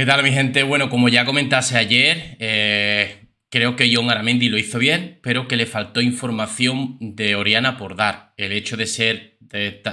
¿Qué tal mi gente? Bueno, como ya comentase ayer, eh, creo que John Aramendi lo hizo bien, pero que le faltó información de Oriana por dar. El hecho de ser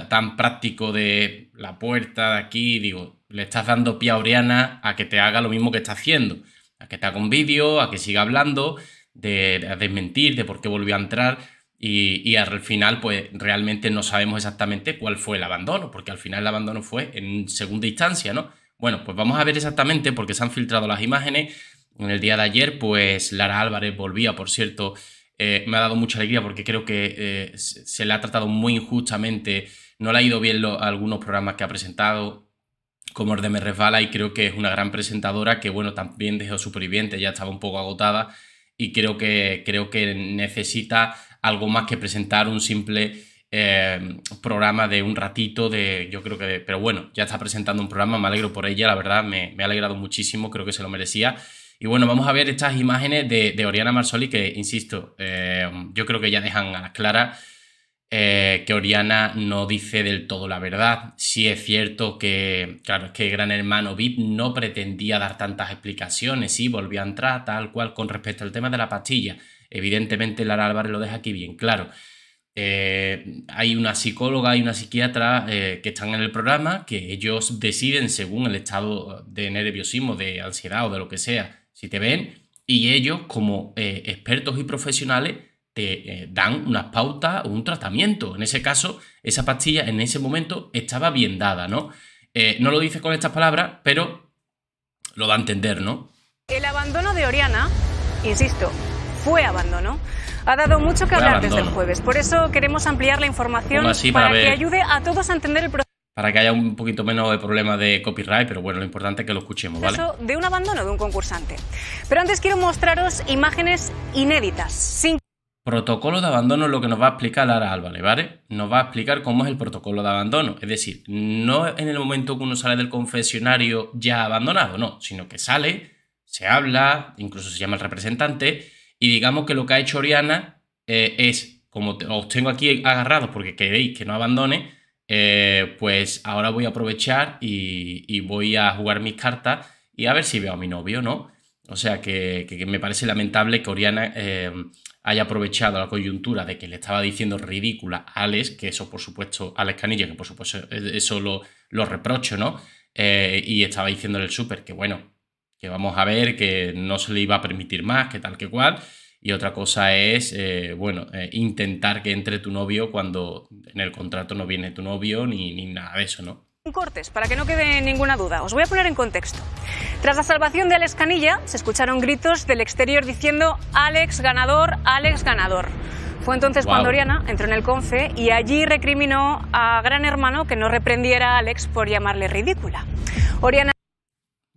tan práctico de la puerta de aquí, digo, le estás dando pie a Oriana a que te haga lo mismo que está haciendo, a que está con vídeo, a que siga hablando, de, desmentir, de por qué volvió a entrar. y al final, pues realmente no sabemos exactamente cuál fue el abandono, porque al final el abandono fue en segunda instancia, ¿no? Bueno, pues vamos a ver exactamente, porque se han filtrado las imágenes. En el día de ayer, pues Lara Álvarez volvía, por cierto, eh, me ha dado mucha alegría porque creo que eh, se le ha tratado muy injustamente, no le ha ido bien algunos programas que ha presentado, como el de Me Resbala, y creo que es una gran presentadora que, bueno, también dejó superviviente, ya estaba un poco agotada, y creo que, creo que necesita algo más que presentar un simple eh, programa de un ratito, de yo creo que, pero bueno, ya está presentando un programa, me alegro por ella, la verdad, me, ha alegrado muchísimo, creo que se lo merecía. Y bueno, vamos a ver estas imágenes de, de Oriana Marsoli, que, insisto, eh, yo creo que ya dejan a las claras eh, que Oriana no dice del todo la verdad. si es cierto que, claro, que Gran Hermano VIP no pretendía dar tantas explicaciones, y volvió a entrar tal cual con respecto al tema de la pastilla. Evidentemente, Lara Álvarez lo deja aquí bien claro. Eh, hay una psicóloga y una psiquiatra eh, que están en el programa, que ellos deciden según el estado de nerviosismo, de ansiedad o de lo que sea, si te ven, y ellos como eh, expertos y profesionales te dan unas pautas o un tratamiento. En ese caso, esa pastilla en ese momento estaba bien dada, ¿no? no lo dice con estas palabras, pero lo da a entender, ¿no? El abandono de Oriana, insisto, fue abandono, ha dado mucho que hablar desde el jueves. Por eso queremos ampliar la información para, que ayude a todos a entender el proceso para que haya un poquito menos de problema de copyright, pero bueno, lo importante es que lo escuchemos, ¿vale? De un abandono de un concursante. Pero antes quiero mostraros imágenes inéditas. Protocolo de abandono es lo que nos va a explicar Lara Álvarez, ¿vale? Nos va a explicar cómo es el protocolo de abandono. Es decir, no en el momento que uno sale del confesionario ya abandonado, no, sino que sale, se habla, incluso se llama el representante y digamos que lo que ha hecho Oriana eh, es, como os tengo aquí agarrados porque queréis que no abandone, eh, pues ahora voy a aprovechar y, voy a jugar mis cartas y a ver si veo a mi novio, ¿no? O sea que, me parece lamentable que Oriana eh, haya aprovechado la coyuntura de que le estaba diciendo ridícula a Alex, que eso por supuesto, Alex Canilla, que por supuesto eso lo, reprocho, ¿no? y estaba diciéndole el súper que bueno, que vamos a ver que no se le iba a permitir más, que tal que cual. Y otra cosa es, eh, bueno, eh, intentar que entre tu novio cuando en el contrato no viene tu novio ni, nada de eso, ¿no? Cortes, para que no quede ninguna duda. Os voy a poner en contexto. Tras la salvación de Alex Canilla, se escucharon gritos del exterior diciendo Alex ganador, Alex ganador. Fue entonces cuando Oriana entró en el CONFE y allí recriminó a Gran Hermano que no reprendiera a Alex por llamarle ridícula. Oriana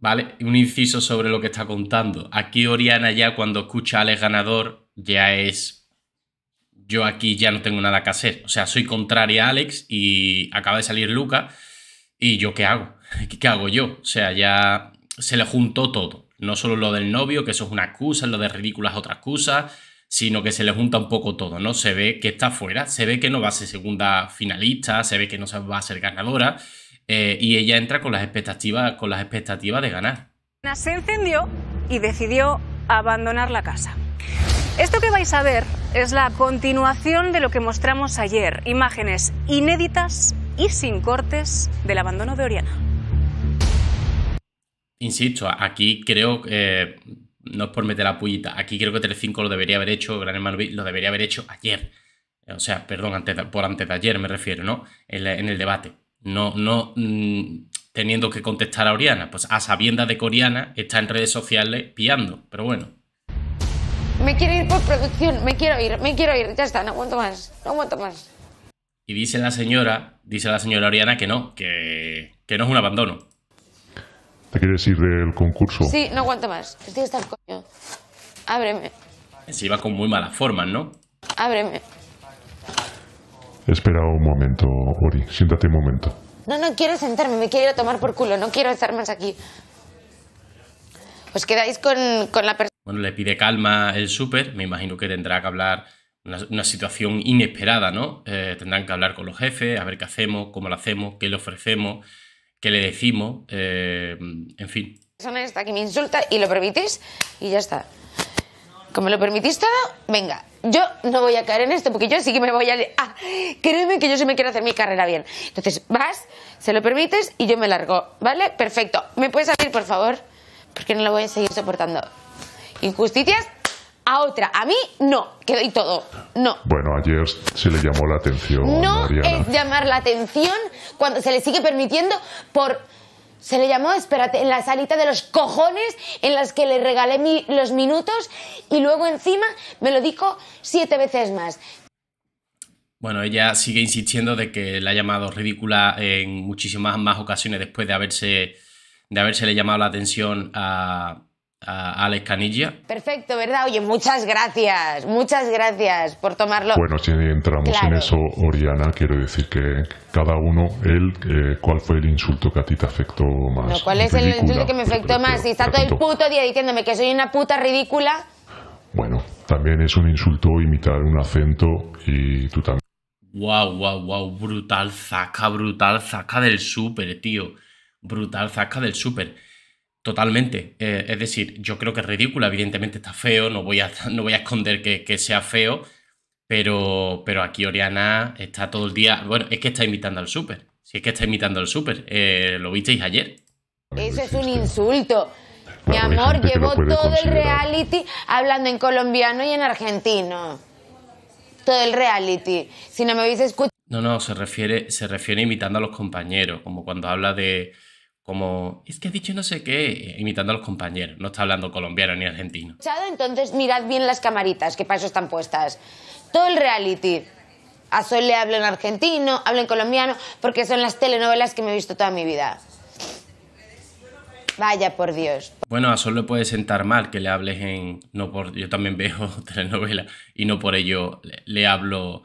¿vale? Un inciso sobre lo que está contando. Aquí Oriana ya cuando escucha a Alex ganador ya es... Yo aquí ya no tengo nada que hacer. O sea, soy contraria a Alex y acaba de salir Luca. ¿Y yo qué hago? ¿Qué hago yo? O sea, ya se le juntó todo. No solo lo del novio, que eso es una excusa, lo de ridículas otra excusa, sino que se le junta un poco todo, ¿no? Se ve que está fuera, se ve que no va a ser segunda finalista, se ve que no va a ser ganadora eh, y ella entra con las expectativas, con las expectativas de ganar. Se encendió y decidió abandonar la casa. Esto que vais a ver es la continuación de lo que mostramos ayer, imágenes inéditas y sin cortes del abandono de Oriana. Insisto, aquí creo, eh, no es por meter la pullita, aquí creo que Telecinco lo debería haber hecho, Gran Hermano lo debería haber hecho ayer. O sea, perdón, antes por antes de ayer me refiero, ¿no? en el debate no, no mm, teniendo que contestar a Oriana, pues a sabiendas de que Oriana está en redes sociales piando, pero bueno. Me quiero ir por producción, me quiero ir, me quiero ir, ya está, no aguanto más, no aguanto más. Y dice la señora, dice la señora Oriana que no, que, que no es un abandono. ¿Te quieres ir del concurso? Sí, no aguanto más, estoy hasta el coño. Ábreme. Se iba con muy malas formas, ¿no? Ábreme. Espera un momento, Ori, siéntate un momento. No, no quiero sentarme, me quiero ir a tomar por culo, no quiero estar más aquí. Os quedáis con, la persona. Bueno, le pide calma el súper, me imagino que tendrá que hablar una, situación inesperada, ¿no? Eh, tendrán que hablar con los jefes, a ver qué hacemos, cómo lo hacemos, qué le ofrecemos, qué le decimos, eh, en fin. La persona está que me insulta y lo permitís y ya está. Como lo permitís todo, venga, yo no voy a caer en esto porque yo sí que me voy a... Ah, créeme que yo sí me quiero hacer mi carrera bien. Entonces, vas, se lo permites y yo me largo, ¿vale? Perfecto. ¿Me puedes abrir, por favor? Porque no lo voy a seguir soportando. Injusticias a otra. A mí no, que doy todo. No. Bueno, ayer se le llamó la atención. No es llamar la atención cuando se le sigue permitiendo por se le llamó, espérate, en la salita de los cojones en las que le regalé los minutos y luego encima me lo dijo siete veces más. Bueno, ella sigue insistiendo de que la ha llamado ridícula en muchísimas más ocasiones después de haberse de llamado la atención a, a Alex Canilla. Perfecto, ¿verdad? Oye, muchas gracias, muchas gracias por tomarlo. Bueno, si entramos en eso, Oriana, quiero decir que cada uno, él, eh, ¿cuál fue el insulto que a ti te afectó más? ¿Cuál es el insulto que me afectó más? está todo el puto día diciéndome que soy una puta ridícula. Bueno, también es un insulto imitar un acento y tú también. Wow, wow, wow, brutal, saca, brutal, saca del súper, tío. Brutal, saca del súper. Totalmente. Eh, es decir, yo creo que es ridícula, evidentemente está feo, no voy a, no voy a esconder que, sea feo, pero, pero aquí Oriana está todo el día, bueno, es que está imitando al súper, si es que está imitando al súper, eh, lo visteis ayer. Eso es un insulto. Mi amor, llevó todo el reality hablando en colombiano y en argentino. Todo el reality. Si no me habéis escuchado... No, no, se refiere, se refiere imitando a los compañeros, como cuando habla de como, es que ha dicho no sé qué, imitando a los compañeros, no está hablando colombiano ni argentino. Entonces mirad bien las camaritas, que para eso están puestas. Todo el reality. A Sol le hablo en argentino, hablo en colombiano, porque son las telenovelas que me he visto toda mi vida. Vaya por Dios. Bueno, a Sol le puede sentar mal que le hables en. No por. Yo también veo telenovela y no por ello le hablo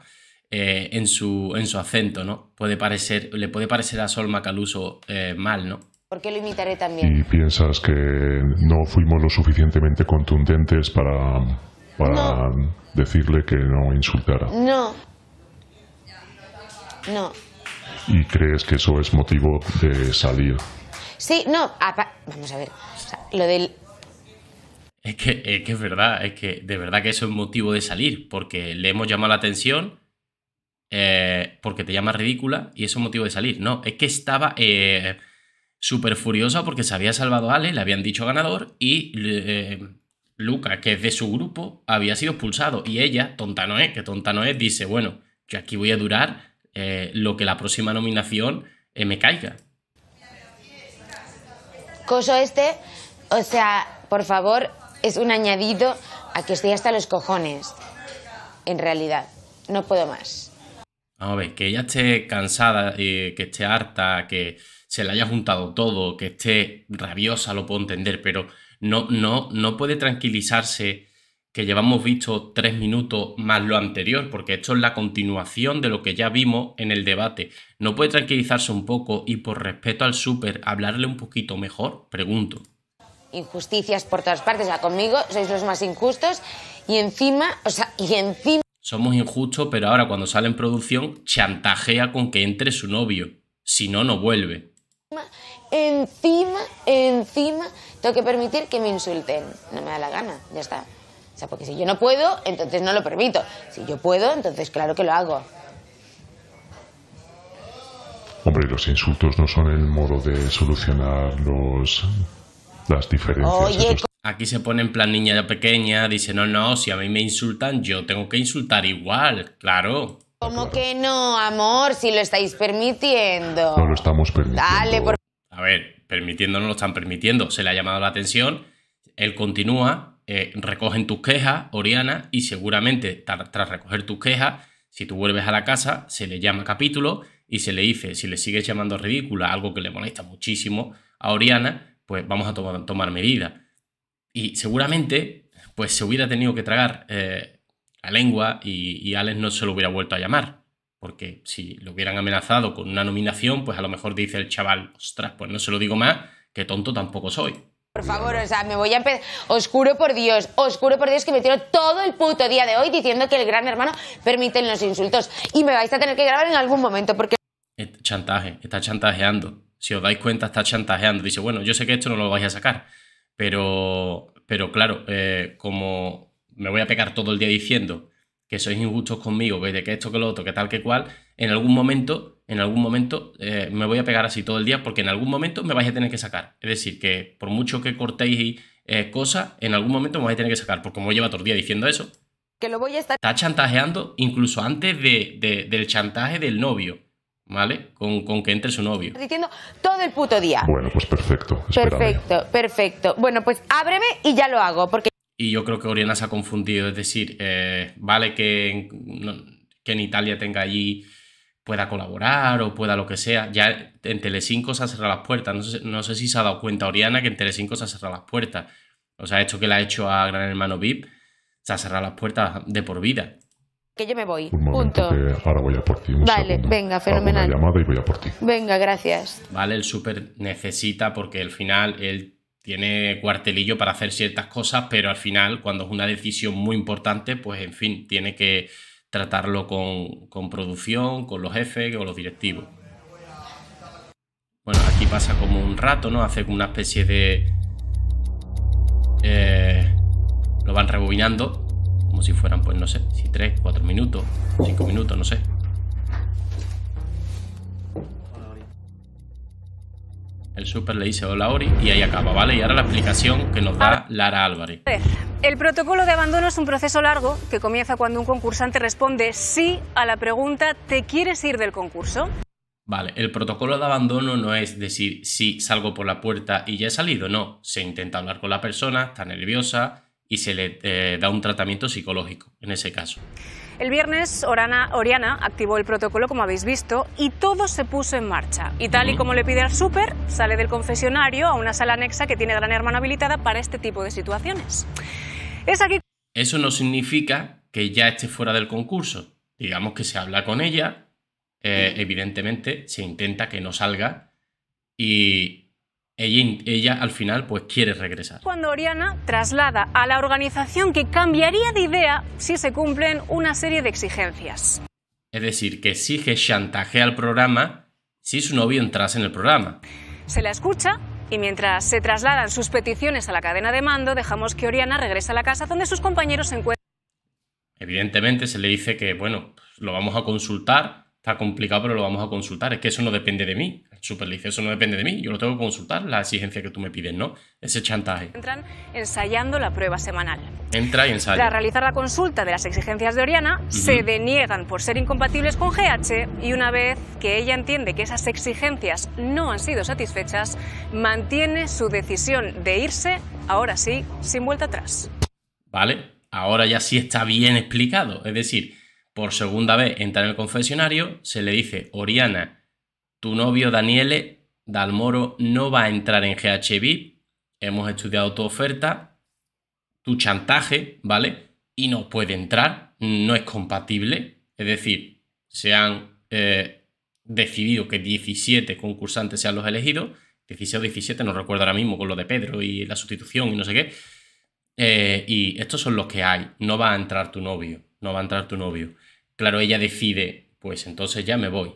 eh, en, su, en su acento, ¿no? Puede parecer, le puede parecer a Sol Macaluso eh, mal, ¿no? ¿Por qué lo imitaré también? Y piensas que no fuimos lo suficientemente contundentes para, para decirle que no insultara. No. No. ¿Y crees que eso es motivo de salir? Sí, no. Vamos a ver. lo del es que, es verdad, es que de verdad que eso es motivo de salir, porque le hemos llamado la atención, eh, porque te llamas ridícula y es motivo de salir. No, es que estaba eh, súper furiosa porque se había salvado Ale, le habían dicho ganador y eh, Luca, que es de su grupo, había sido expulsado. Y ella, tonta no es, que tonta no es, dice, bueno, yo aquí voy a durar eh, lo que la próxima nominación me caiga. Coso este, o sea, por favor, es un añadido a que estoy hasta los cojones. En realidad, no puedo más. Vamos a ver, que ella esté cansada, eh, que esté harta, que se le haya juntado todo, que esté rabiosa, lo puedo entender, pero no, no, no puede tranquilizarse que llevamos visto tres minutos más lo anterior, porque esto es la continuación de lo que ya vimos en el debate. ¿No puede tranquilizarse un poco y por respeto al súper hablarle un poquito mejor? Pregunto. Injusticias por todas partes, o conmigo sois los más injustos y encima, o sea, y encima somos injustos, pero ahora cuando sale en producción chantajea con que entre su novio. Si no, no vuelve. Encima, encima, tengo que permitir que me insulten. No me da la gana, ya está. O sea, porque si yo no puedo, entonces no lo permito. Si yo puedo, entonces claro que lo hago. Hombre, los insultos no son el modo de solucionar los, las diferencias. Aquí se pone en plan niña pequeña, dice, no, no, si a mí me insultan, yo tengo que insultar igual, claro. ¿Cómo que no, amor? Si lo estáis permitiendo. No lo estamos permitiendo. Dale, A ver, permitiendo no lo están permitiendo. Se le ha llamado la atención. Él continúa, eh, recogen tus quejas, Oriana, y seguramente tras recoger tus quejas, si tú vuelves a la casa, se le llama capítulo y se le dice, si le sigues llamando ridícula, algo que le molesta muchísimo a Oriana, pues vamos a tomar medidas. Y seguramente, pues se hubiera tenido que tragar la eh, lengua y, Alex no se lo hubiera vuelto a llamar. Porque si lo hubieran amenazado con una nominación, pues a lo mejor dice el chaval, ostras, pues no se lo digo más, que tonto tampoco soy. Por favor, o sea, me voy a empezar. Os por Dios, oscuro por Dios que me tiro todo el puto día de hoy diciendo que el gran hermano permite los insultos. Y me vais a tener que grabar en algún momento porque. Chantaje, está chantajeando. Si os dais cuenta, está chantajeando. Dice, bueno, yo sé que esto no lo vais a sacar, pero, pero claro, eh, como me voy a pegar todo el día diciendo que sois injustos conmigo, que de que esto, que lo otro, que tal, que cual, en algún momento, en algún momento eh, me voy a pegar así todo el día porque en algún momento me vais a tener que sacar. Es decir, que por mucho que cortéis eh, cosas, en algún momento me vais a tener que sacar, porque como lleva todo el día diciendo eso. Está chantajeando incluso antes del chantaje del novio. ¿vale? Con, que entre su novio. Diciendo todo el puto día. Bueno, pues perfecto. Perfecto, perfecto. Bueno, pues ábreme y ya lo hago. Porque... Y yo creo que Oriana se ha confundido. Es decir, eh, vale que, que en Italia tenga allí pueda colaborar o pueda lo que sea. Ya en Telecinco se ha cerrado las puertas. No sé, si se ha dado cuenta Oriana que en Telecinco se ha cerrado las puertas. O sea, esto que le ha hecho a Gran Hermano VIP se ha cerrado las puertas de por vida que yo me voy. Punto. ahora voy a por ti. vale, venga, fenomenal. Venga, gracias. Vale, el súper necesita porque al final él tiene cuartelillo para hacer ciertas cosas, pero al final cuando es una decisión muy importante, pues en fin, tiene que tratarlo con, producción, con los jefes, o los directivos. Bueno, aquí pasa como un rato, ¿no? Hace como una especie de... Eh, lo van rebobinando como si fueran, pues no sé, si 3, 4 minutos, cinco minutos, no sé. El súper le dice hola Ori y ahí acaba, ¿vale? Y ahora la explicación que nos da Lara Álvarez. El protocolo de abandono es un proceso largo que comienza cuando un concursante responde sí a la pregunta ¿te quieres ir del concurso? Vale, el protocolo de abandono no es decir sí salgo por la puerta y ya he salido, no. Se intenta hablar con la persona, está nerviosa, y se le eh, da un tratamiento psicológico en ese caso. El viernes Orana, Oriana activó el protocolo, como habéis visto, y todo se puso en marcha. Y tal y como le pide al súper, sale del confesionario a una sala anexa que tiene Gran hermana habilitada para este tipo de situaciones. Es aquí... Eso no significa que ya esté fuera del concurso. Digamos que se habla con ella, eh, evidentemente se intenta que no salga y ella, al final pues quiere regresar. Cuando Oriana traslada a la organización que cambiaría de idea si se cumplen una serie de exigencias. Es decir, que exige chantaje al programa si su novio entrase en el programa. Se la escucha y mientras se trasladan sus peticiones a la cadena de mando, dejamos que Oriana regrese a la casa donde sus compañeros se encuentran. Evidentemente se le dice que, bueno, lo vamos a consultar está complicado, pero lo vamos a consultar. Es que eso no depende de mí. Súper eso no depende de mí. Yo lo tengo que consultar, la exigencia que tú me pides, ¿no? Ese chantaje. Entran ensayando la prueba semanal. Entra y ensaya. Tras realizar la consulta de las exigencias de Oriana, se deniegan por ser incompatibles con GH y una vez que ella entiende que esas exigencias no han sido satisfechas, mantiene su decisión de irse, ahora sí, sin vuelta atrás. Vale, ahora ya sí está bien explicado. Es decir, por segunda vez entra en el confesionario, se le dice, Oriana, tu novio Daniele Dalmoro no va a entrar en GHB, hemos estudiado tu oferta, tu chantaje, ¿vale? Y no puede entrar, no es compatible, es decir, se han eh, decidido que 17 concursantes sean los elegidos, 16 o 17, no recuerdo ahora mismo con lo de Pedro y la sustitución y no sé qué, eh, y estos son los que hay, no va a entrar tu novio no va a entrar tu novio. Claro, ella decide, pues entonces ya me voy.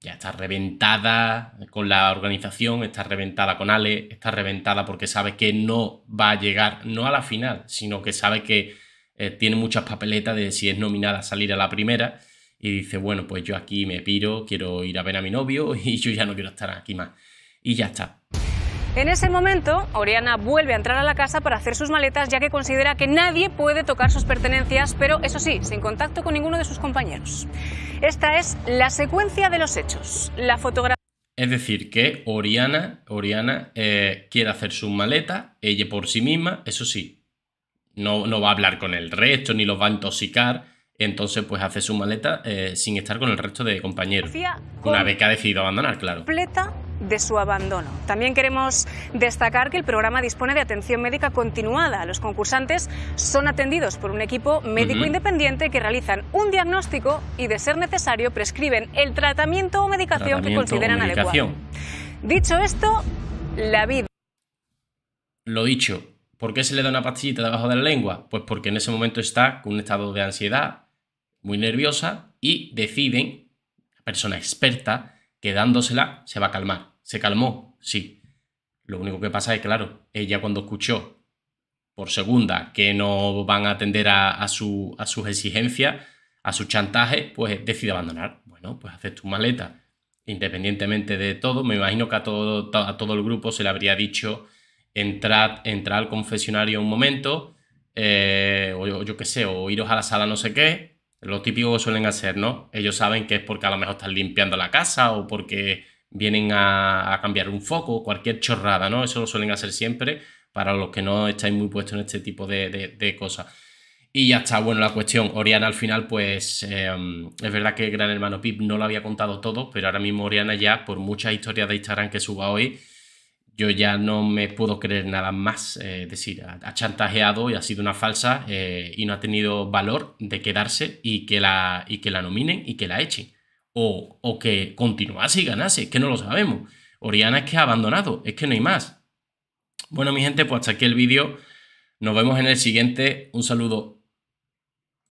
Ya está reventada con la organización, está reventada con Ale, está reventada porque sabe que no va a llegar, no a la final, sino que sabe que eh, tiene muchas papeletas de si es nominada a salir a la primera y dice, bueno, pues yo aquí me piro, quiero ir a ver a mi novio y yo ya no quiero estar aquí más. Y ya está. En ese momento, Oriana vuelve a entrar a la casa para hacer sus maletas ya que considera que nadie puede tocar sus pertenencias, pero eso sí, sin contacto con ninguno de sus compañeros. Esta es la secuencia de los hechos. La fotografía... Es decir, que Oriana, Oriana eh, quiere hacer su maleta, ella por sí misma, eso sí, no, no va a hablar con el resto ni los va a intoxicar, entonces pues hace su maleta eh, sin estar con el resto de compañeros. Una vez que ha decidido abandonar, claro de su abandono. También queremos destacar que el programa dispone de atención médica continuada. Los concursantes son atendidos por un equipo médico independiente que realizan un diagnóstico y, de ser necesario, prescriben el tratamiento o medicación que consideran adecuado. Dicho esto, la vida. Lo dicho, ¿por qué se le da una pastillita debajo de la lengua? Pues porque en ese momento está con un estado de ansiedad muy nerviosa y deciden, la persona experta, que dándosela se va a calmar. ¿Se calmó? Sí. Lo único que pasa es, claro, ella cuando escuchó por segunda que no van a atender a, su, sus exigencias, a su chantaje, pues decide abandonar. Bueno, pues haces tu maleta. Independientemente de todo, me imagino que a todo, a todo el grupo se le habría dicho entrar, entrar al confesionario un momento, eh, o yo, yo qué sé, o iros a la sala no sé qué, lo típico que suelen hacer, ¿no? Ellos saben que es porque a lo mejor están limpiando la casa o porque vienen a, cambiar un foco, cualquier chorrada, ¿no? Eso lo suelen hacer siempre para los que no estáis muy puestos en este tipo de, de, cosas. Y ya está, bueno, la cuestión. Oriana al final, pues em, es verdad que el Gran Hermano Pip no lo había contado todo, pero ahora mismo Oriana ya, por muchas historias de Instagram que suba hoy, yo ya no me puedo creer nada más. Eh, es decir, ha, chantajeado y ha sido una falsa eh, y no ha tenido valor de quedarse y que, la, y que la nominen y que la echen o, que continuase y ganase, que no lo sabemos. Oriana es que ha abandonado, es que no hay más. Bueno, mi gente, pues hasta aquí el vídeo. Nos vemos en el siguiente. Un saludo.